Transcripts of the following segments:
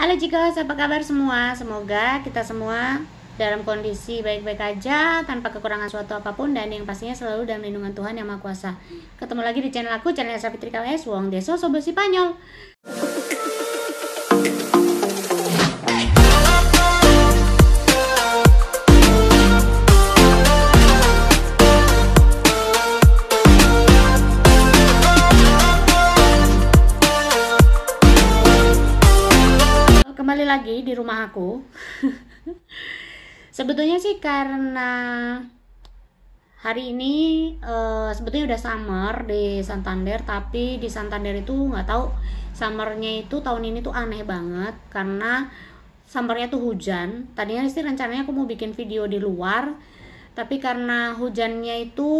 Halo Cikos, apa kabar semua? Semoga kita semua dalam kondisi baik-baik aja, tanpa kekurangan suatu apapun, dan yang pastinya selalu dalam lindungan Tuhan Yang Maha Kuasa. Ketemu lagi di channel aku, channel Elsa Fitri KWS, Wong Deso, Sobat Sipanyol. lagi di rumah aku sebetulnya sih karena hari ini e, sebetulnya udah summer di Santander tapi di Santander itu nggak tahu summernya itu tahun ini tuh aneh banget karena summernya tuh hujan tadinya sih rencananya aku mau bikin video di luar tapi karena hujannya itu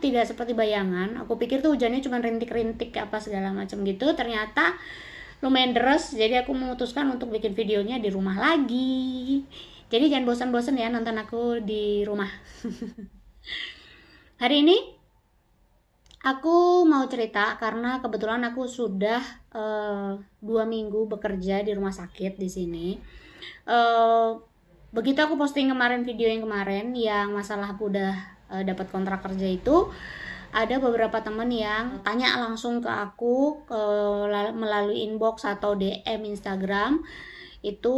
tidak seperti bayangan aku pikir tuh hujannya cuma rintik-rintik apa segala macam gitu ternyata lumayan deres jadi aku memutuskan untuk bikin videonya di rumah lagi jadi jangan bosan-bosan ya nonton aku di rumah hari ini aku mau cerita karena kebetulan aku sudah uh, dua minggu bekerja di rumah sakit di sini uh, begitu aku posting kemarin video yang kemarin yang masalah aku udah uh, dapat kontrak kerja itu ada beberapa temen yang tanya langsung ke aku ke, melalui inbox atau DM Instagram itu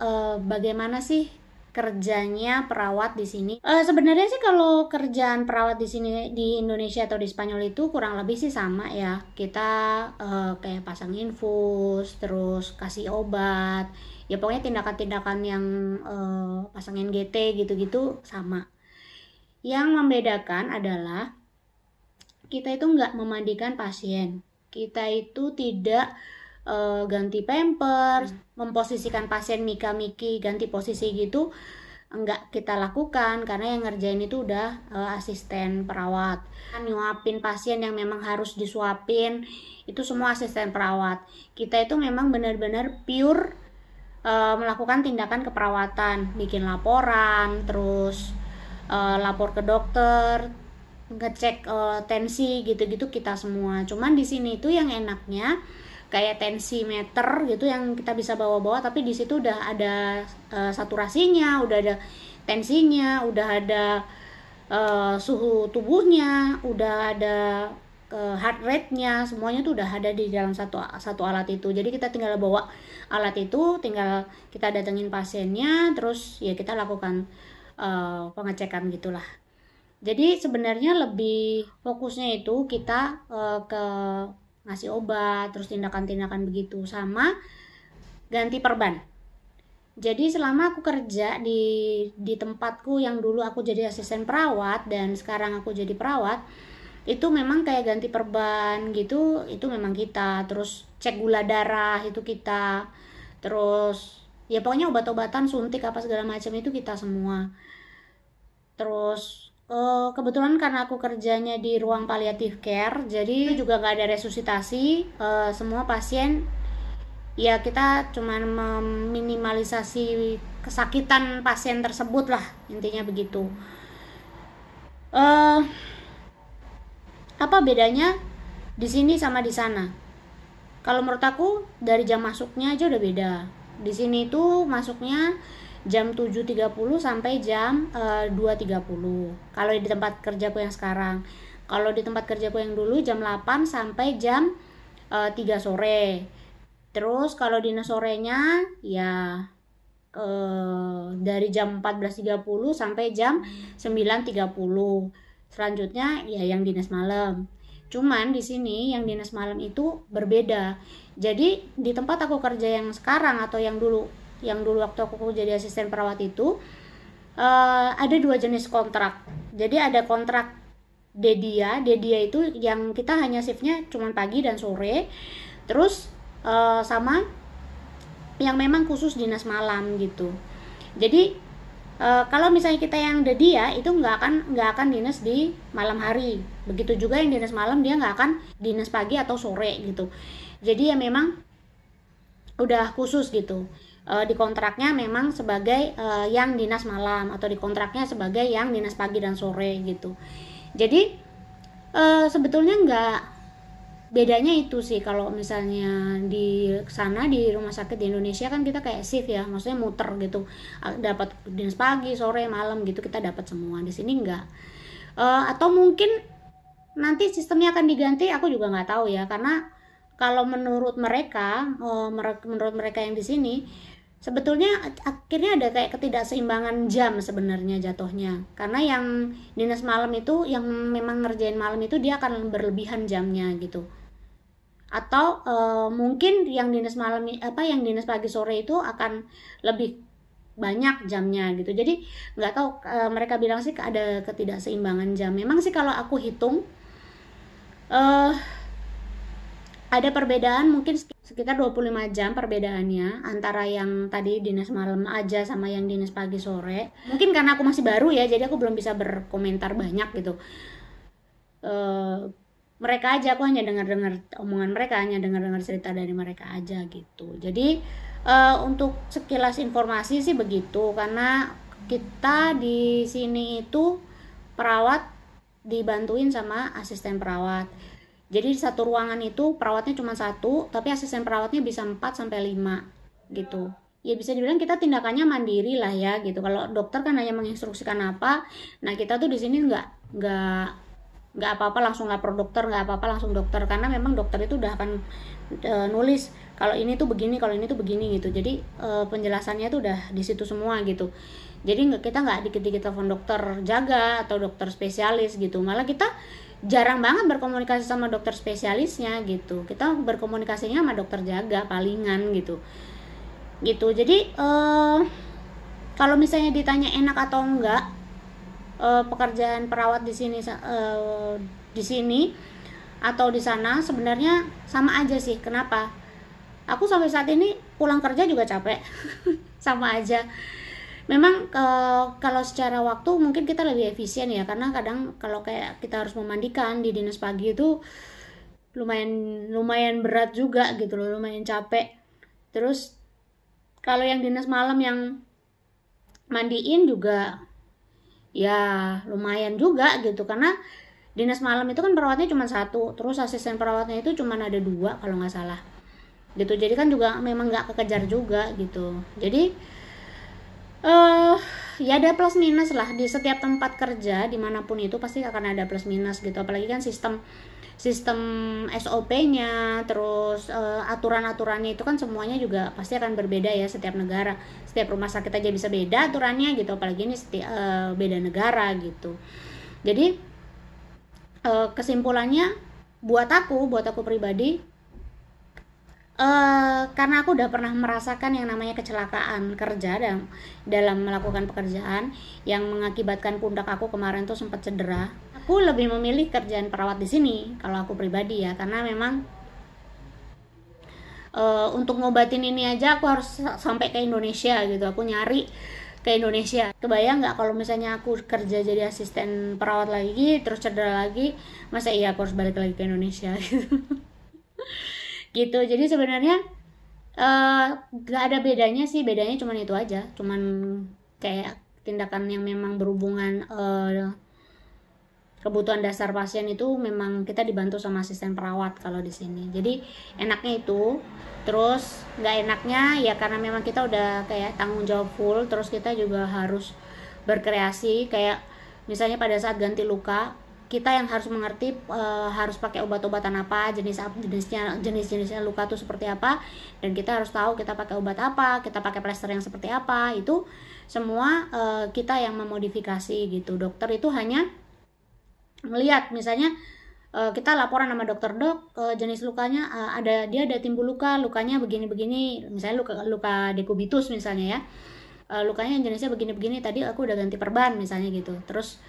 eh, bagaimana sih kerjanya perawat di sini. Uh, sebenarnya sih kalau kerjaan perawat di sini di Indonesia atau di Spanyol itu kurang lebih sih sama ya. Kita uh, kayak pasang infus, terus kasih obat. Ya pokoknya tindakan-tindakan yang uh, pasang NGT gitu-gitu sama. Yang membedakan adalah kita itu nggak memandikan pasien, kita itu tidak uh, ganti pampers, hmm. memposisikan pasien mika-miki, ganti posisi gitu nggak kita lakukan karena yang ngerjain itu udah uh, asisten perawat Kan nyuapin pasien yang memang harus disuapin itu semua asisten perawat kita itu memang benar-benar pure uh, melakukan tindakan keperawatan bikin laporan terus uh, lapor ke dokter ngecek uh, tensi gitu-gitu kita semua. Cuman di sini itu yang enaknya kayak tensi meter gitu yang kita bisa bawa-bawa tapi di situ udah ada uh, saturasinya, udah ada tensinya, udah ada uh, suhu tubuhnya, udah ada uh, heart rate-nya, semuanya tuh udah ada di dalam satu satu alat itu. Jadi kita tinggal bawa alat itu, tinggal kita datengin pasiennya, terus ya kita lakukan uh, pengecekan gitulah. Jadi sebenarnya lebih fokusnya itu kita uh, ke ngasih obat, terus tindakan-tindakan begitu sama ganti perban. Jadi selama aku kerja di di tempatku yang dulu aku jadi asisten perawat dan sekarang aku jadi perawat, itu memang kayak ganti perban gitu, itu memang kita, terus cek gula darah itu kita, terus ya pokoknya obat-obatan suntik apa segala macam itu kita semua. Terus uh, kebetulan karena aku kerjanya di ruang palliative care jadi hmm. juga nggak ada resusitasi uh, semua pasien ya kita cuman meminimalisasi kesakitan pasien tersebut lah intinya begitu uh, apa bedanya di sini sama di sana kalau menurut aku dari jam masuknya aja udah beda di sini itu masuknya jam 7.30 sampai jam eh, uh, 2.30 kalau di tempat kerjaku yang sekarang kalau di tempat kerjaku yang dulu jam 8 sampai jam uh, eh, 3 sore terus kalau dinas sorenya ya uh, dari jam 14.30 sampai jam 9.30 selanjutnya ya yang dinas malam Cuman di sini yang dinas malam itu berbeda. Jadi di tempat aku kerja yang sekarang atau yang dulu yang dulu waktu aku jadi asisten perawat itu uh, ada dua jenis kontrak jadi ada kontrak dedia dedia itu yang kita hanya shiftnya cuma pagi dan sore terus uh, sama yang memang khusus dinas malam gitu jadi uh, kalau misalnya kita yang dedia itu nggak akan nggak akan dinas di malam hari begitu juga yang dinas malam dia nggak akan dinas pagi atau sore gitu jadi ya memang udah khusus gitu uh, di kontraknya memang sebagai uh, yang dinas malam atau di kontraknya sebagai yang dinas pagi dan sore gitu jadi uh, sebetulnya nggak bedanya itu sih kalau misalnya di sana di rumah sakit di Indonesia kan kita kayak shift ya maksudnya muter gitu dapat dinas pagi sore malam gitu kita dapat semua di sini nggak Uh, atau mungkin nanti sistemnya akan diganti aku juga nggak tahu ya karena kalau menurut mereka menurut mereka yang di sini sebetulnya akhirnya ada kayak ketidakseimbangan jam sebenarnya jatuhnya karena yang dinas malam itu yang memang ngerjain malam itu dia akan berlebihan jamnya gitu atau e, mungkin yang dinas malam apa yang dinas pagi sore itu akan lebih banyak jamnya gitu jadi nggak tahu e, mereka bilang sih ada ketidakseimbangan jam memang sih kalau aku hitung e, ada perbedaan mungkin sekitar sekitar 25 jam perbedaannya antara yang tadi dinas malam aja sama yang dinas pagi sore. Mungkin karena aku masih baru ya, jadi aku belum bisa berkomentar banyak gitu. Uh, mereka aja aku hanya dengar-dengar omongan mereka, hanya dengar-dengar cerita dari mereka aja gitu. Jadi uh, untuk sekilas informasi sih begitu karena kita di sini itu perawat dibantuin sama asisten perawat jadi satu ruangan itu perawatnya cuma satu, tapi asisten perawatnya bisa 4 sampai 5 gitu. Ya bisa dibilang kita tindakannya mandiri lah ya gitu. Kalau dokter kan hanya menginstruksikan apa, nah kita tuh di sini nggak nggak nggak apa-apa langsung lapor dokter nggak apa-apa langsung dokter karena memang dokter itu udah akan e, nulis kalau ini tuh begini kalau ini tuh begini gitu jadi e, penjelasannya tuh udah di situ semua gitu jadi nggak kita nggak dikit-dikit telepon dokter jaga atau dokter spesialis gitu malah kita jarang banget berkomunikasi sama dokter spesialisnya gitu kita berkomunikasinya sama dokter jaga palingan gitu gitu jadi uh, kalau misalnya ditanya enak atau enggak uh, pekerjaan perawat di sini uh, di sini atau di sana sebenarnya sama aja sih kenapa aku sampai saat ini pulang kerja juga capek sama aja memang e, kalau secara waktu mungkin kita lebih efisien ya karena kadang kalau kayak kita harus memandikan di dinas pagi itu lumayan lumayan berat juga gitu loh lumayan capek terus kalau yang dinas malam yang mandiin juga ya lumayan juga gitu karena dinas malam itu kan perawatnya cuma satu terus asisten perawatnya itu cuma ada dua kalau nggak salah gitu jadi kan juga memang nggak kekejar juga gitu jadi uh, ya ada plus minus lah di setiap tempat kerja dimanapun itu pasti akan ada plus minus gitu apalagi kan sistem sistem SOP-nya terus uh, aturan-aturannya itu kan semuanya juga pasti akan berbeda ya setiap negara setiap rumah sakit aja bisa beda aturannya gitu apalagi ini setiap, uh, eh, beda negara gitu jadi uh, kesimpulannya buat aku buat aku pribadi Eh, karena aku udah pernah merasakan yang namanya kecelakaan kerja dalam dalam melakukan pekerjaan yang mengakibatkan pundak aku kemarin tuh sempat cedera. Aku lebih memilih kerjaan perawat di sini kalau aku pribadi ya karena memang uh, untuk ngobatin ini aja aku harus sampai ke Indonesia gitu. Aku nyari ke Indonesia. Kebayang nggak kalau misalnya aku kerja jadi asisten perawat lagi, terus cedera lagi, masa iya aku harus balik lagi ke Indonesia gitu gitu jadi sebenarnya eh, nggak uh, ada bedanya sih bedanya cuman itu aja cuman kayak tindakan yang memang berhubungan uh, kebutuhan dasar pasien itu memang kita dibantu sama asisten perawat kalau di sini jadi enaknya itu terus nggak enaknya ya karena memang kita udah kayak tanggung jawab full terus kita juga harus berkreasi kayak misalnya pada saat ganti luka kita yang harus mengerti e, harus pakai obat-obatan apa jenis jenisnya jenis-jenisnya luka tuh seperti apa dan kita harus tahu kita pakai obat apa kita pakai plester yang seperti apa itu semua e, kita yang memodifikasi gitu dokter itu hanya melihat misalnya e, kita laporan sama dokter dok e, jenis lukanya e, ada dia ada timbul luka lukanya begini-begini misalnya luka luka dekubitus misalnya ya e, lukanya jenisnya begini-begini tadi aku udah ganti perban misalnya gitu terus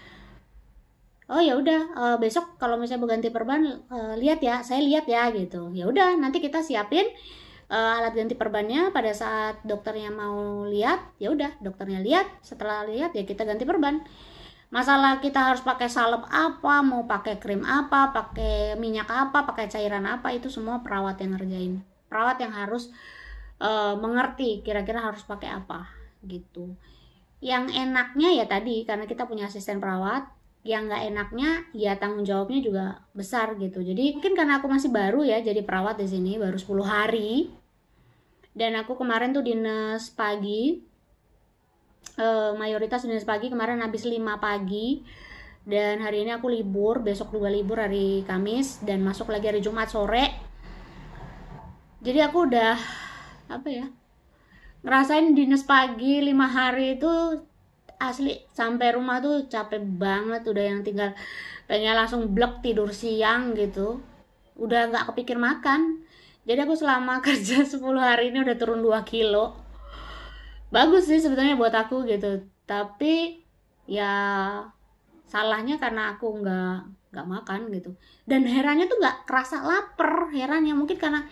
oh ya udah uh, besok kalau misalnya mau ganti perban uh, lihat ya saya lihat ya gitu ya udah nanti kita siapin uh, alat ganti perbannya pada saat dokternya mau lihat ya udah dokternya lihat setelah lihat ya kita ganti perban masalah kita harus pakai salep apa mau pakai krim apa pakai minyak apa pakai cairan apa itu semua perawat yang ngerjain perawat yang harus uh, mengerti kira-kira harus pakai apa gitu yang enaknya ya tadi karena kita punya asisten perawat yang nggak enaknya ya tanggung jawabnya juga besar gitu jadi mungkin karena aku masih baru ya jadi perawat di sini baru 10 hari dan aku kemarin tuh dinas pagi e, mayoritas dinas pagi kemarin habis 5 pagi dan hari ini aku libur besok juga libur hari Kamis dan masuk lagi hari Jumat sore jadi aku udah apa ya ngerasain dinas pagi 5 hari itu asli sampai rumah tuh capek banget udah yang tinggal pengen langsung blok tidur siang gitu udah nggak kepikir makan jadi aku selama kerja 10 hari ini udah turun 2 kilo bagus sih sebetulnya buat aku gitu tapi ya salahnya karena aku nggak nggak makan gitu dan herannya tuh nggak kerasa lapar herannya mungkin karena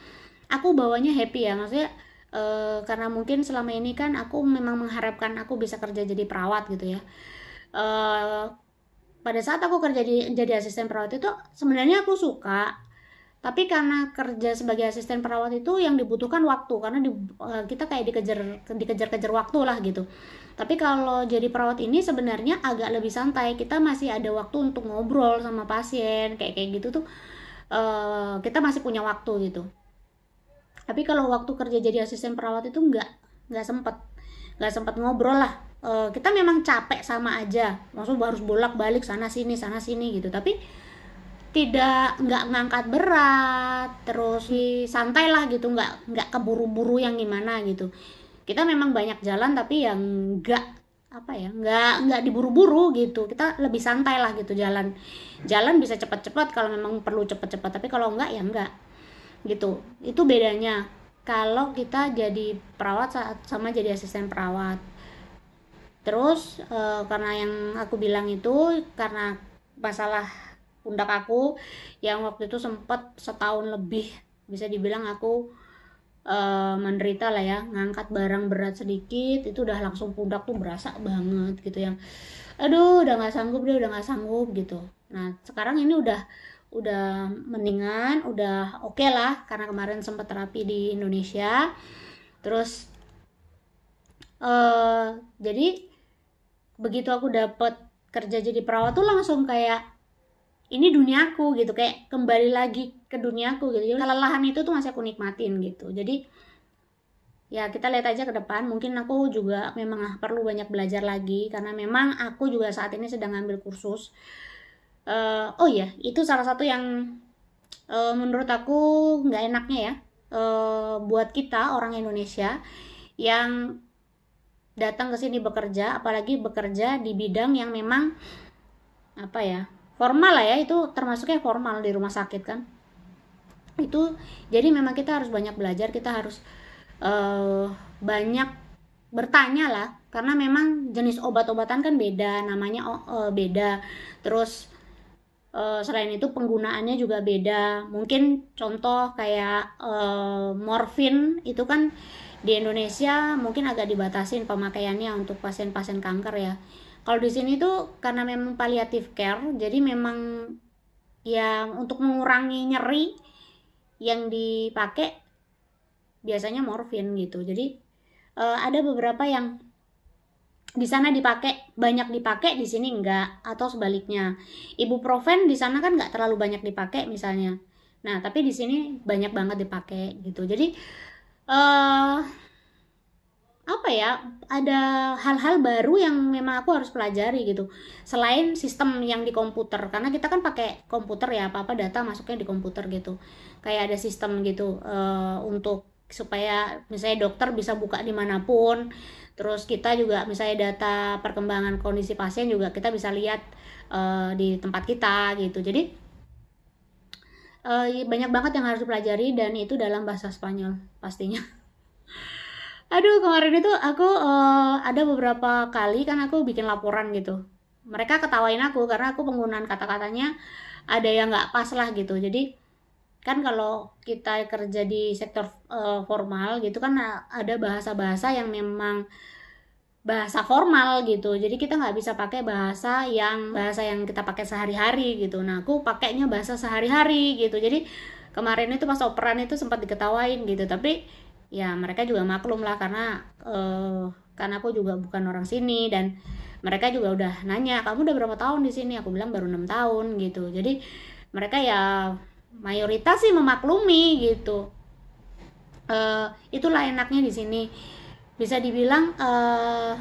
aku bawanya happy ya maksudnya uh, karena mungkin selama ini kan aku memang mengharapkan aku bisa kerja jadi perawat gitu ya uh, pada saat aku kerja di, jadi asisten perawat itu sebenarnya aku suka tapi karena kerja sebagai asisten perawat itu yang dibutuhkan waktu karena di, eh, kita kayak dikejar dikejar-kejar waktu lah gitu tapi kalau jadi perawat ini sebenarnya agak lebih santai kita masih ada waktu untuk ngobrol sama pasien kayak kayak gitu tuh uh, kita masih punya waktu gitu tapi kalau waktu kerja jadi asisten perawat itu enggak enggak sempet nggak sempet ngobrol lah e, kita memang capek sama aja maksudnya harus bolak balik sana sini sana sini gitu tapi tidak nggak ngangkat berat terus santai lah gitu nggak nggak keburu-buru yang gimana gitu kita memang banyak jalan tapi yang nggak apa ya nggak nggak diburu-buru gitu kita lebih santai lah gitu jalan jalan bisa cepat-cepat kalau memang perlu cepat-cepat tapi kalau nggak ya nggak gitu itu bedanya kalau kita jadi perawat sama jadi asisten perawat terus e, karena yang aku bilang itu karena masalah pundak aku yang waktu itu sempat setahun lebih bisa dibilang aku e, menderita lah ya ngangkat barang berat sedikit itu udah langsung pundak tuh berasa banget gitu yang aduh udah nggak sanggup deh udah nggak sanggup gitu nah sekarang ini udah udah mendingan udah oke okay lah karena kemarin sempat terapi di Indonesia terus uh, jadi begitu aku dapet kerja jadi perawat tuh langsung kayak ini duniaku gitu kayak kembali lagi ke duniaku gitu jadi kelelahan itu tuh masih aku nikmatin gitu jadi ya kita lihat aja ke depan mungkin aku juga memang ah, perlu banyak belajar lagi karena memang aku juga saat ini sedang ambil kursus uh, oh ya itu salah satu yang uh, menurut aku nggak enaknya ya uh, buat kita orang Indonesia yang datang ke sini bekerja apalagi bekerja di bidang yang memang apa ya formal lah ya itu termasuknya formal di rumah sakit kan itu jadi memang kita harus banyak belajar kita harus uh, banyak bertanya lah karena memang jenis obat-obatan kan beda namanya uh, beda terus Eh, selain itu penggunaannya juga beda. Mungkin contoh kayak uh, morfin itu kan di Indonesia mungkin agak dibatasin pemakaiannya untuk pasien-pasien kanker ya. Kalau di sini tuh karena memang palliative care, jadi memang yang untuk mengurangi nyeri yang dipakai biasanya morfin gitu. Jadi uh, ada beberapa yang di sana dipakai banyak dipakai di sini enggak atau sebaliknya ibu proven di sana kan enggak terlalu banyak dipakai misalnya nah tapi di sini banyak banget dipakai gitu jadi uh, apa ya ada hal-hal baru yang memang aku harus pelajari gitu selain sistem yang di komputer karena kita kan pakai komputer ya apa apa data masuknya di komputer gitu kayak ada sistem gitu uh, untuk supaya misalnya dokter bisa buka dimanapun terus kita juga misalnya data perkembangan kondisi pasien juga kita bisa lihat uh, di tempat kita gitu jadi uh, banyak banget yang harus dipelajari dan itu dalam bahasa Spanyol pastinya aduh kemarin itu aku uh, ada beberapa kali kan aku bikin laporan gitu mereka ketawain aku karena aku penggunaan kata-katanya ada yang nggak pas lah gitu jadi kan kalau kita kerja di sektor uh, formal gitu kan eh, ada bahasa-bahasa yang memang bahasa formal gitu jadi kita nggak bisa pakai bahasa yang bahasa yang kita pakai sehari-hari gitu nah aku pakainya bahasa sehari-hari gitu jadi kemarin itu pas operan itu sempat diketawain gitu tapi ya mereka juga maklum lah karena uh, karena aku juga bukan orang sini dan mereka juga udah nanya kamu udah berapa tahun di sini aku bilang baru enam tahun gitu jadi mereka ya mayoritas sih memaklumi gitu uh, itulah enaknya di sini bisa dibilang uh,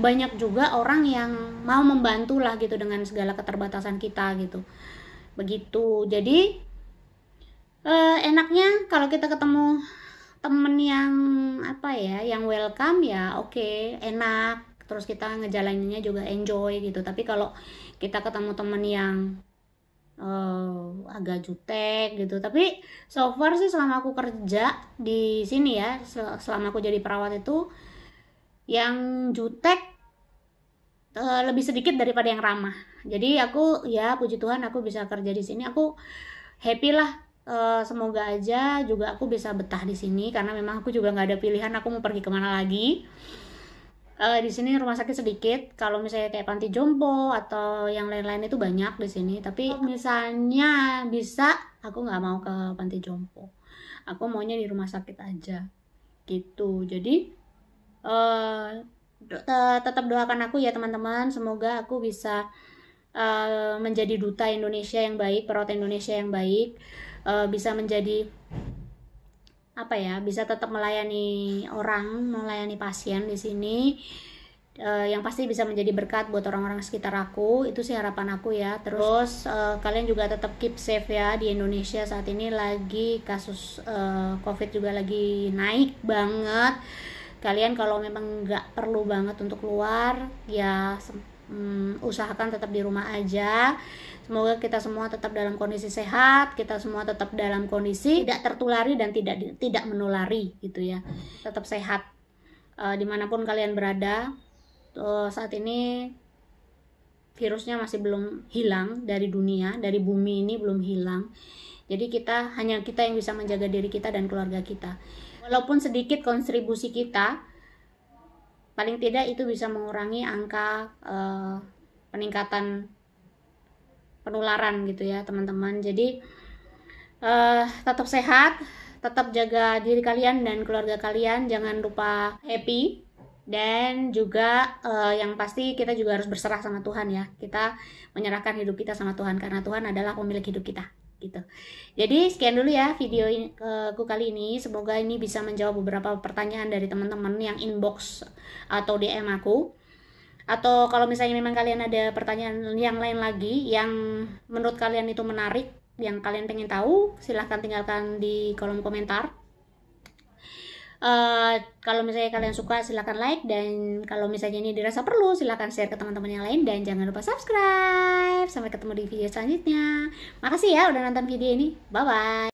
banyak juga orang yang mau membantu lah gitu dengan segala keterbatasan kita gitu begitu jadi uh, enaknya kalau kita ketemu temen yang apa ya yang welcome ya oke okay, enak terus kita ngejalaninnya juga enjoy gitu tapi kalau kita ketemu temen yang uh, agak jutek gitu tapi so far sih selama aku kerja di sini ya selama aku jadi perawat itu yang jutek uh, lebih sedikit daripada yang ramah jadi aku ya puji Tuhan aku bisa kerja di sini aku happy lah Uh, semoga aja juga aku bisa betah di sini karena memang aku juga nggak ada pilihan aku mau pergi kemana lagi uh, di sini rumah sakit sedikit kalau misalnya kayak panti jompo atau yang lain-lain itu banyak di sini tapi oh. misalnya bisa aku nggak mau ke panti jompo aku maunya di rumah sakit aja gitu jadi uh, tetap doakan aku ya teman-teman semoga aku bisa uh, menjadi duta Indonesia yang baik perawat Indonesia yang baik uh, bisa menjadi apa ya bisa tetap melayani orang melayani pasien di sini uh, yang pasti bisa menjadi berkat buat orang-orang sekitar aku itu sih harapan aku ya terus uh, kalian juga tetap keep safe ya di Indonesia saat ini lagi kasus uh, covid juga lagi naik banget kalian kalau memang nggak perlu banget untuk keluar ya hmm, usahakan tetap di rumah aja. Semoga kita semua tetap dalam kondisi sehat, kita semua tetap dalam kondisi tidak tertulari dan tidak tidak menulari gitu ya. Tetap sehat e, dimanapun kalian berada. Tuh, eh, saat ini virusnya masih belum hilang dari dunia, dari bumi ini belum hilang. Jadi kita hanya kita yang bisa menjaga diri kita dan keluarga kita. Walaupun sedikit kontribusi kita paling tidak itu bisa mengurangi angka eh, peningkatan penularan gitu ya teman-teman jadi eh, tetap sehat tetap jaga diri kalian dan keluarga kalian jangan lupa happy dan juga eh, yang pasti kita juga harus berserah sama Tuhan ya kita menyerahkan hidup kita sama Tuhan karena Tuhan adalah pemilik hidup kita gitu. Jadi sekian dulu ya video aku eh, kali ini. Semoga ini bisa menjawab beberapa pertanyaan dari teman-teman yang inbox atau DM aku. Atau kalau misalnya memang kalian ada pertanyaan yang lain lagi yang menurut kalian itu menarik, yang kalian pengen tahu, silahkan tinggalkan di kolom komentar uh, kalau misalnya kalian suka silahkan like dan kalau misalnya ini dirasa perlu silahkan share ke teman-teman yang lain dan jangan lupa subscribe sampai ketemu di video selanjutnya makasih ya udah nonton video ini bye bye